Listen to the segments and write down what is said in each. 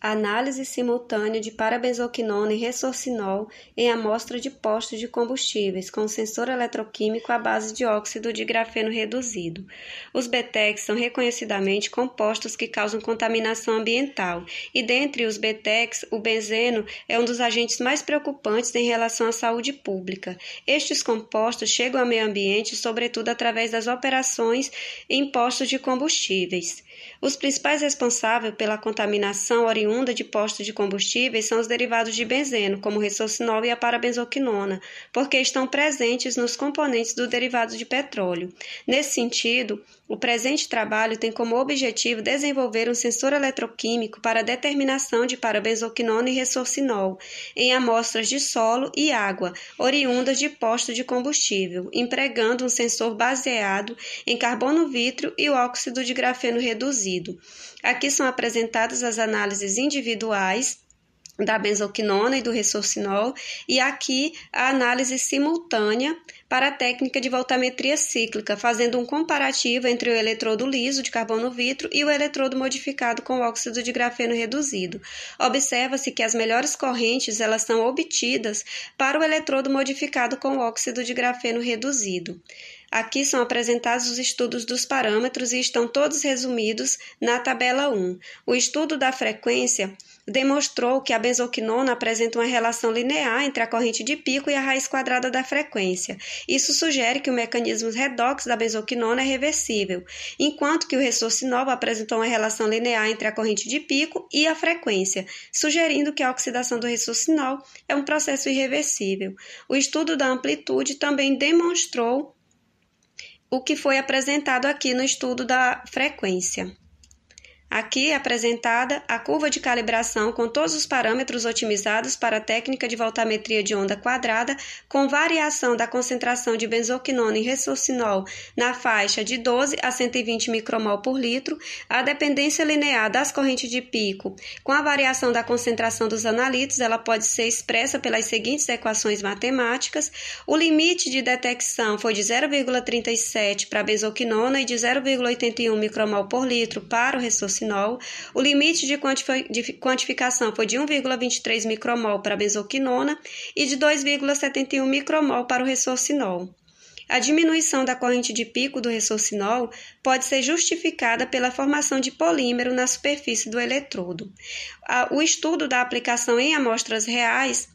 análise simultânea de parabenzoquinona e ressorcinol em amostra de postos de combustíveis com sensor eletroquímico à base de óxido de grafeno reduzido. Os BTECs são reconhecidamente compostos que causam contaminação ambiental e, dentre os BTECs, o benzeno é um dos agentes mais preocupantes em relação à saúde pública. Estes compostos chegam ao meio ambiente, sobretudo através das operações em postos de combustíveis. Os principais responsáveis pela contaminação oriundos oriunda de postos de combustíveis são os derivados de benzeno, como o e a parabenzoquinona, porque estão presentes nos componentes do derivado de petróleo. Nesse sentido, o presente trabalho tem como objetivo desenvolver um sensor eletroquímico para determinação de parabenzoquinona e ressorcinol em amostras de solo e água, oriundas de postos de combustível, empregando um sensor baseado em carbono vítreo e o óxido de grafeno reduzido. Aqui são apresentadas as análises individuais da benzoquinona e do ressorcinol, e aqui a análise simultânea para a técnica de voltametria cíclica, fazendo um comparativo entre o eletrodo liso de carbono vitro e o eletrodo modificado com óxido de grafeno reduzido. Observa-se que as melhores correntes elas são obtidas para o eletrodo modificado com óxido de grafeno reduzido. Aqui são apresentados os estudos dos parâmetros e estão todos resumidos na tabela 1. O estudo da frequência demonstrou que a benzoquinona apresenta uma relação linear entre a corrente de pico e a raiz quadrada da frequência. Isso sugere que o mecanismo redox da benzoquinona é reversível, enquanto que o ressorcinol apresentou uma relação linear entre a corrente de pico e a frequência, sugerindo que a oxidação do ressorcinol é um processo irreversível. O estudo da amplitude também demonstrou o que foi apresentado aqui no estudo da frequência. Aqui é apresentada a curva de calibração com todos os parâmetros otimizados para a técnica de voltametria de onda quadrada, com variação da concentração de benzoquinona e ressorcinol na faixa de 12 a 120 micromol por litro, a dependência linear das correntes de pico com a variação da concentração dos analitos, ela pode ser expressa pelas seguintes equações matemáticas. O limite de detecção foi de 0,37 para a benzoquinona e de 0,81 micromol por litro para o ressorcinol o limite de quantificação foi de 1,23 micromol para a benzoquinona e de 2,71 micromol para o ressorcinol. A diminuição da corrente de pico do ressorcinol pode ser justificada pela formação de polímero na superfície do eletrodo. O estudo da aplicação em amostras reais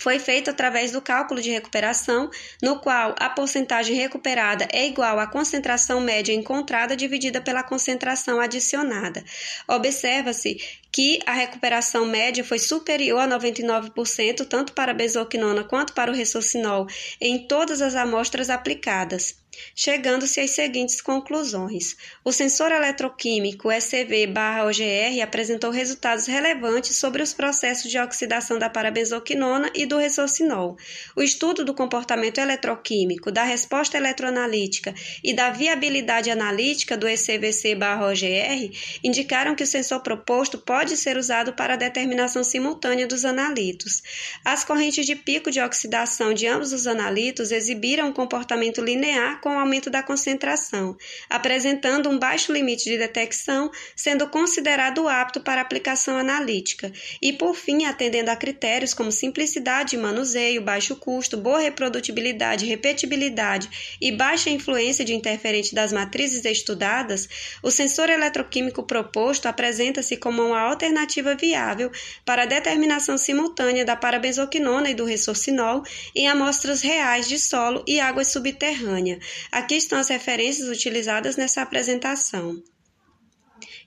foi feito através do cálculo de recuperação, no qual a porcentagem recuperada é igual à concentração média encontrada dividida pela concentração adicionada. Observa-se que a recuperação média foi superior a 99%, tanto para a bezoquinona quanto para o ressocinol, em todas as amostras aplicadas, chegando-se às seguintes conclusões. O sensor eletroquímico ECV-OGR apresentou resultados relevantes sobre os processos de oxidação da parabenzoquinona e do resorcinol. O estudo do comportamento eletroquímico, da resposta eletroanalítica e da viabilidade analítica do ECVC-OGR indicaram que o sensor proposto pode ser usado para a determinação simultânea dos analitos. As correntes de pico de oxidação de ambos os analitos exibiram um comportamento linear com o aumento da concentração, apresentando um baixo limite de detecção, sendo considerado apto para aplicação analítica, e por fim, atendendo a critérios como simplicidade de manuseio, baixo custo, boa reprodutibilidade, repetibilidade e baixa influência de interferente das matrizes estudadas, o sensor eletroquímico proposto apresenta-se como uma alternativa viável para a determinação simultânea da parabenzoquinona e do ressorcinol em amostras reais de solo e água subterrânea. Aqui estão as referências utilizadas nessa apresentação.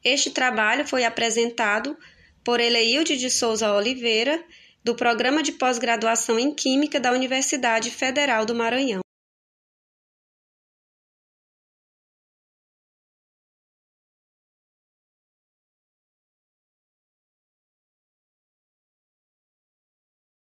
Este trabalho foi apresentado por Eleilde de Souza Oliveira do Programa de Pós-Graduação em Química da Universidade Federal do Maranhão.